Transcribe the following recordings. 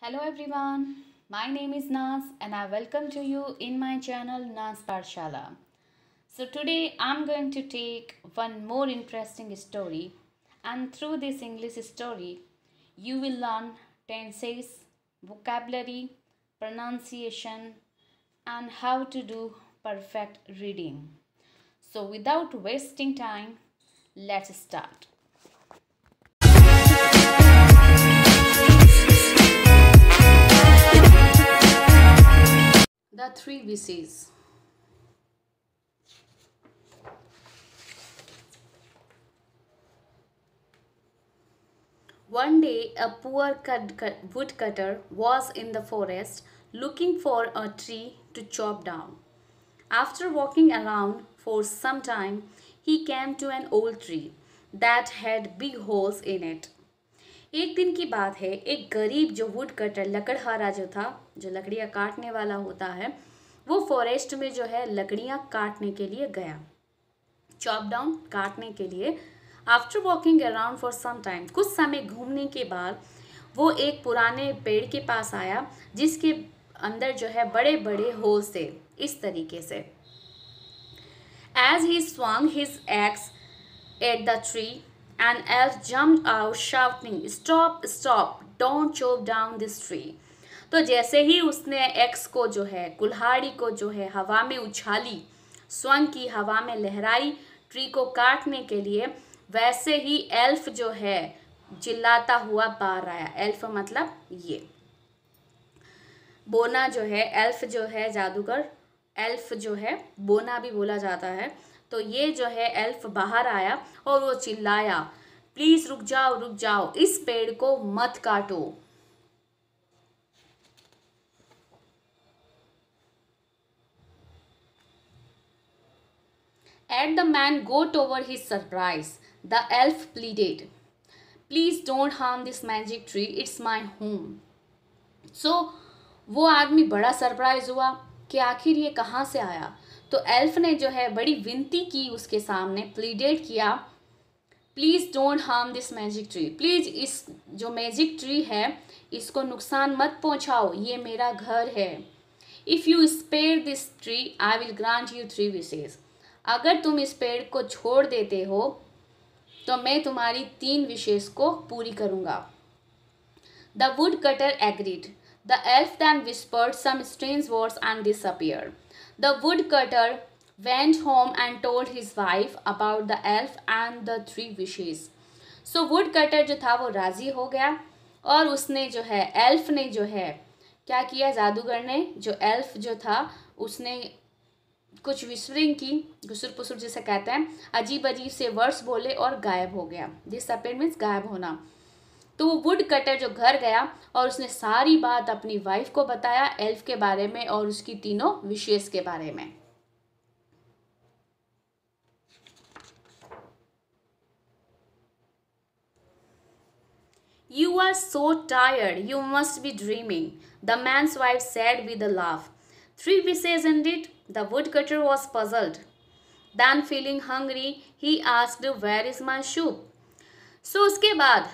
Hello everyone, my name is Nas and I welcome to you in my channel Nas Parshala. So today I'm going to take one more interesting story and through this English story you will learn tenses, vocabulary, pronunciation and how to do perfect reading. So without wasting time, let's start. the three VCs. One day a poor woodcutter was in the forest looking for a tree to chop down. After walking around for some time, he came to an old tree that had big holes in it. एक दिन की बात है एक गरीब जो would cutter लकड़हारा जो था जो लकड़ियाँ काटने वाला होता है वो फॉरेस्ट में जो है लकड़ियाँ काटने के लिए गया चॉप डाउन काटने के लिए after walking around for some time कुछ समय घूमने के बाद वो एक पुराने पेड़ के पास आया जिसके अंदर जो है बड़े बड़े होल से इस तरीके से as he swung his axe at the tree an Elf jumped out shouting, Stop, stop, don't chop down this tree. तो जैसे ही उसने एक्स को जो है कुल्हाड़ी को जो है हवा में उछाली स्वंग की हवा में लहराई ट्री को काटने के लिए वैसे ही एल्फ जो है चिल्लाता हुआ बाहर आया एल्फ मतलब ये बोना जो है एल्फ जो है जादूगर एल्फ जो है बोना भी बोला जाता है तो ये जो है एल्फ बाहर आया और वो चिल्लाया प्लीज रुक जाओ रुक जाओ इस पेड़ को मत काटो at the man got over his surprise the elf pleaded please don't harm this magic tree it's my home so वो आदमी बड़ा सरप्राइज हुआ कि आखिर ये कहाँ से आया तो एल्फ ने जो है बड़ी विनती की उसके सामने प्लीडेट किया please don't harm this magic tree please इस जो मैजिक ट्री है इसको नुकसान मत पहुंचाओ ये मेरा घर है if you spare this tree I will grant you three wishes अगर तुम इस पेड़ को छोड़ देते हो तो मैं तुम्हारी तीन विशेष को पूरी करूँगा the would woodcutter agreed the elf then whispered some strange words and disappear The woodcutter went home and told his wife about the elf and the three wishes. so, woodcutter jo tha wo razi ho gaya aur usne jo hai elf ne jo hai kya kiya jadugar ne jo elf jo tha usne कुछ विस्वरिंग की घुसुर पुसुर जैसे कहते हैं अजीब अजीब से words बोले और गायब हो गया दिस अपेयर मीन्स गायब होना तो वो वुड कटर जो घर गया और उसने सारी बात अपनी वाइफ को बताया एल्फ के बारे में और उसकी तीनों विशेष के बारे में you are so tired you must be dreaming the man's wife said with laugh three wishes indeed the would woodcutter was puzzled then feeling hungry he asked where is my shoe so उसके बाद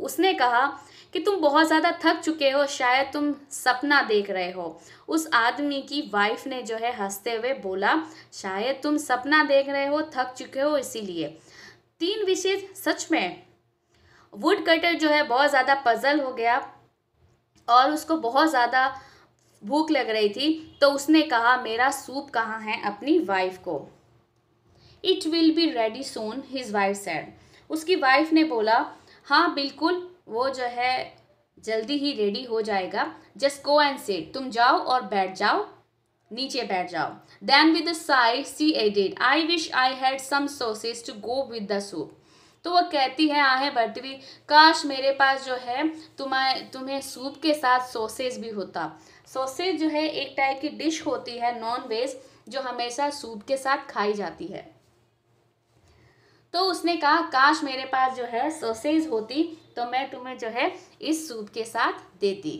उसने कहा कि तुम बहुत ज़्यादा थक चुके हो शायद तुम सपना देख रहे हो उस आदमी की वाइफ ने जो है हंसते हुए बोला शायद तुम सपना देख रहे हो थक चुके हो इसीलिए तीन विशेष सच में वुड कटर जो है बहुत ज़्यादा पजल हो गया और उसको बहुत ज़्यादा भूख लग रही थी तो उसने कहा मेरा सूप कहाँ है अपनी वाइफ को it will be ready soon his wife said उसकी वाइफ ने बोला हाँ बिल्कुल वो जो है जल्दी ही रेडी हो जाएगा जस्ट गो एंड सेट तुम जाओ और बैठ जाओ नीचे बैठ जाओ then with sigh she added I wish I had some sausages to go with the soup तो वह कहती है आहे भरती काश मेरे पास जो है तुम्हें तुम्हें सूप के साथ सोसेज भी होता सोसेज जो है एक टाइप की डिश होती है नॉन वेज जो हमेशा सूप के साथ खाई जाती है तो उसने कहा काश मेरे पास जो है सोसेज होती तो मैं तुम्हें जो है इस सूप के साथ देती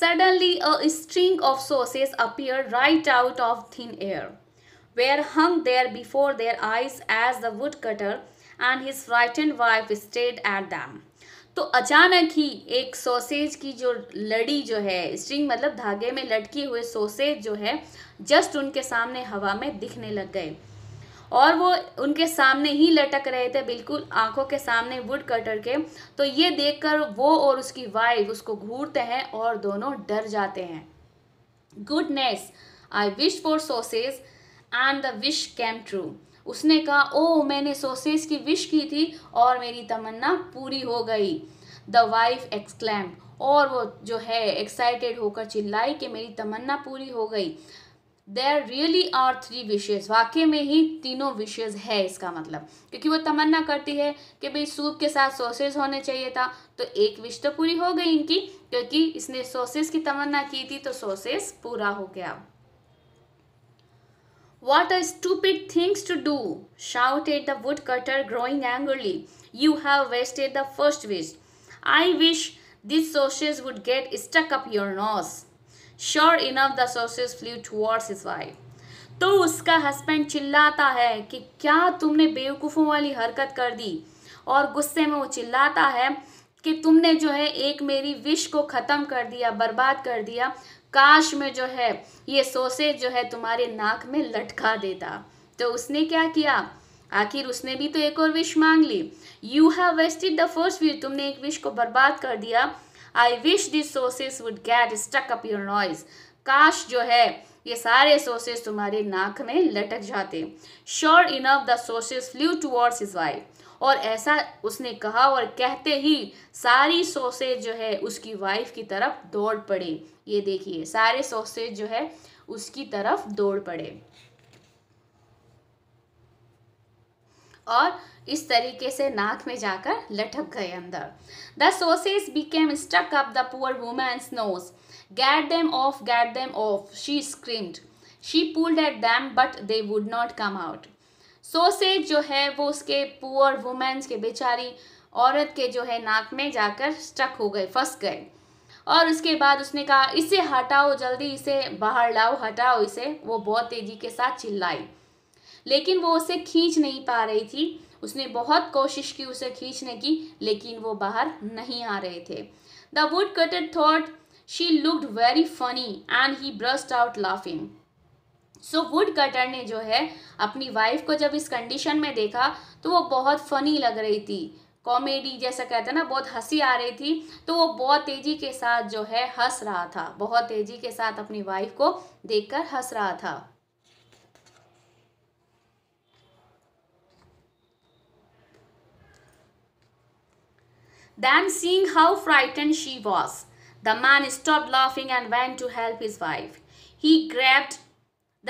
suddenly a string of sausages appear right out of thin air were hung there before their eyes as the would woodcutter and his right and wife stared at them तो अचानक ही एक सोसेज की जो लड़ी जो है स्ट्रिंग मतलब धागे में लटके हुए सोसेज जो है जस्ट उनके सामने हवा में दिखने लग गए और वो उनके सामने ही लटक रहे थे बिल्कुल आंखों के सामने वुड कटर के तो ये देखकर वो और उसकी वाइफ उसको घूरते हैं और दोनों डर जाते हैं goodness I wish for sausage and the wish came true उसने कहा ओ मैंने सोसेस की विश की थी और मेरी तमन्ना पूरी हो गई द वाइफ एक्सक्लैम और वो जो है एक्साइटेड होकर चिल्लाई कि मेरी तमन्ना पूरी हो गई there really are three wishes वाकई में ही तीनों विशेज़ है इसका मतलब क्योंकि वो तमन्ना करती है कि भाई सूप के साथ सॉसेज होने चाहिए था तो एक विश तो पूरी हो गई इनकी क्योंकि इसने सॉसेज की तमन्ना की थी तो सॉसेज पूरा हो गया What a stupid things to do, shouted the woodcutter, growing angrily. You have wasted the first wish. I wish these sausages would get stuck up your nose. Sure enough, the sausages flew towards his wife. तो उसका husband चिल्लाता है कि क्या तुमने बेवकूफ़ों वाली हरकत कर दी और गुस्से में वो चिल्लाता है कि तुमने जो है एक मेरी विश को ख़त्म कर दिया बर्बाद कर दिया काश में जो है ये सोसे जो है तुम्हारे नाक में लटका देता तो उसने क्या किया आखिर उसने भी तो एक और विश मांग ली you have wasted the first wish तुमने एक विश को बर्बाद कर दिया I wish this sausages would get stuck up your nose काश जो है ये सारे सोसेस तुम्हारे नाक में लटक जाते sure enough the sausages flew towards his wife और ऐसा उसने कहा और कहते ही सारी सोसेज जो है उसकी वाइफ की तरफ दौड़ पड़ी ये देखिए सारे सॉसेज जो है उसकी तरफ दौड़ पड़े और इस तरीके से नाक में जाकर लटक गए अंदर the sausage became stuck up the poor women's nose get them off get them off she screamed she pulled at them but they would not come out sausage जो है वो उसके पुअर वुमेन्स के बेचारी औरत के जो है नाक में जाकर स्टक हो गए फंस गए और उसके बाद उसने कहा इसे हटाओ जल्दी इसे बाहर लाओ हटाओ इसे वो बहुत तेज़ी के साथ चिल्लाई लेकिन वो उसे खींच नहीं पा रही थी उसने बहुत कोशिश की उसे खींचने की लेकिन वो बाहर नहीं आ रहे थे the woodcutter thought she looked very funny and he burst out laughing so woodcutter ने जो है अपनी वाइफ को जब इस कंडीशन में देखा तो वो बहुत फनी लग रही थी कॉमेडी जैसा कहते हैं ना बहुत हंसी आ रही थी तो वो बहुत तेज़ी के साथ जो है हंस रहा था बहुत तेज़ी के साथ अपनी वाइफ को देखकर हंस रहा था Then seeing how frightened she was, the man stopped laughing and went to help his wife. He grabbed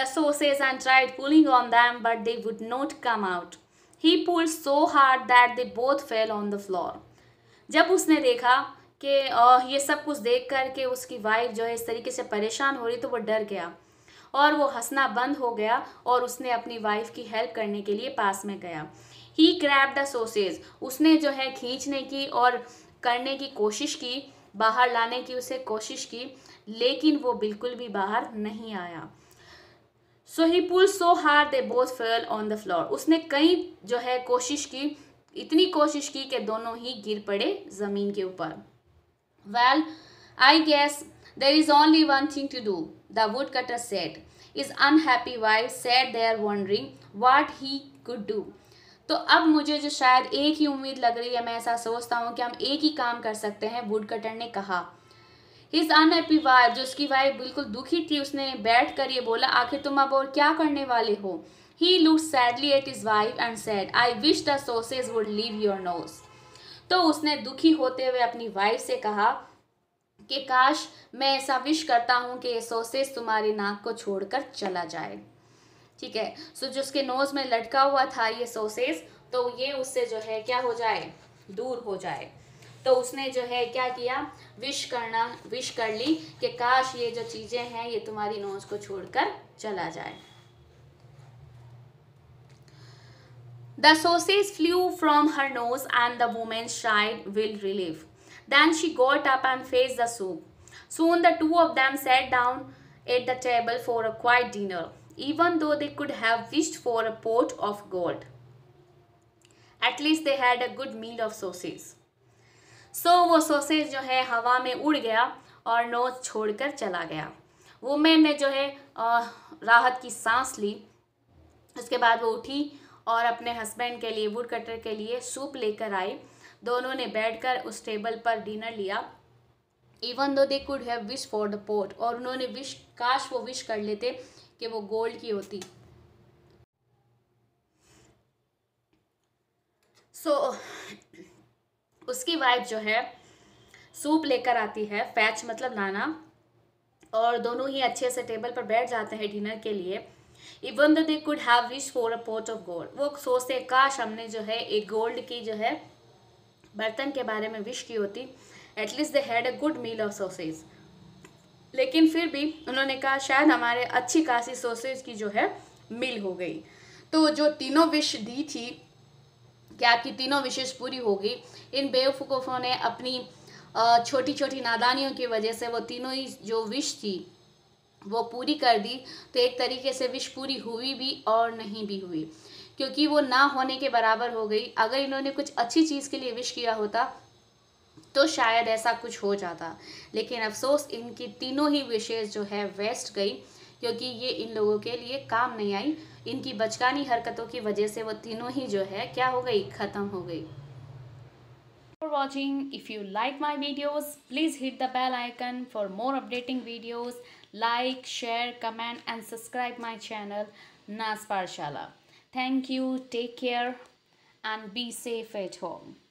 the sources and tried pulling on them, but they would not come out. He pull so hard that they both fell on the floor जब उसने देखा कि ये सब कुछ देख कर के उसकी वाइफ जो है इस तरीके से परेशान हो रही तो वो डर गया और वो हंसना बंद हो गया और उसने अपनी वाइफ की हेल्प करने के लिए पास में गया ही क्रैप द सोसेज उसने जो है खींचने की और करने की कोशिश की बाहर लाने की उसे कोशिश की लेकिन वो बिल्कुल भी बाहर नहीं आया सो ही pull so hard they both fell on the floor उसने कई जो है कोशिश की इतनी कोशिश की कि दोनों ही गिर पड़े ज़मीन के ऊपर well I guess there is only one thing to do the would cutter sat is unhappy wife sat are wondering what he could do तो अब मुझे जो शायद एक ही उम्मीद लग रही है मैं ऐसा सोचता हूँ कि हम एक ही काम कर सकते हैं वुड कटर ने कहा हिज अनहैप्पी वाइफ जो उसकी वाइफ बिल्कुल दुखी थी उसने बैठ कर ये बोला आखिर तुम अब और क्या करने वाले हो he look sadly at his wife and said I wish the sausage would leave your nose तो उसने दुखी होते हुए अपनी वाइफ से कहा कि काश मैं ऐसा विश करता हूँ कि ये सोसेज तुम्हारी नाक को छोड़कर चला जाए ठीक है सो so, जो उसके नोज़ में लटका हुआ था ये सोसेज तो ये उससे जो है क्या हो जाए दूर हो जाए तो उसने जो है क्या किया विश करना विश कर ली कि काश ये जो चीज़ें हैं ये तुम्हारी नोज को छोड़कर चला जाए the sausage flew from her nose and the woman sighed with relief then she got up and faced the soup soon the two of them sat down at the table for a quiet dinner even though they could have wished for a pot of gold at least they had a good meal of sausage so वो sausage जो है हवा में उड़ गया और knows छोड़कर चला गया वुमेन ने जो है राहत की सांस ली उसके बाद वो उठी और अपने हस्बैंड के लिए वुड कटर के लिए सूप लेकर आई दोनों ने बैठकर उस टेबल पर डिनर लिया even though they could have wish for the pot और उन्होंने विश काश वो विश कर लेते कि वो गोल्ड की होती सो so, उसकी वाइफ जो है सूप लेकर आती है फैच मतलब लाना और दोनों ही अच्छे से टेबल पर बैठ जाते हैं डिनर के लिए even the they could have wish for a pot of gold वो सोचते काश हमने जो है एक गोल्ड की जो है बर्तन के बारे में विश की होती at least they had a good meal of sausage लेकिन फिर भी उन्होंने कहा शायद हमारे अच्छी खासी सोसेज की जो है मिल हो गई तो जो तीनों विश दी थी कि आपकी तीनों विशेष पूरी होगी इन बेवकूफ़ों ने अपनी छोटी छोटी नादानियों की वजह से वो तीनों ही जो विश थी वो पूरी कर दी तो एक तरीके से विश पूरी हुई भी और नहीं भी हुई क्योंकि वो ना होने के बराबर हो गई अगर इन्होंने कुछ अच्छी चीज़ के लिए विश किया होता तो शायद ऐसा कुछ हो जाता लेकिन अफसोस इनकी तीनों ही विशेष जो है वेस्ट गई क्योंकि ये इन लोगों के लिए काम नहीं आई इनकी बचकानी हरकतों की वजह से वो तीनों ही जो है क्या हो गई ख़त्म हो गई for watching if you like my videos please hit the bell icon for more updating videos like share comment and subscribe my channel Naas Pathshala thank you take care and be safe at home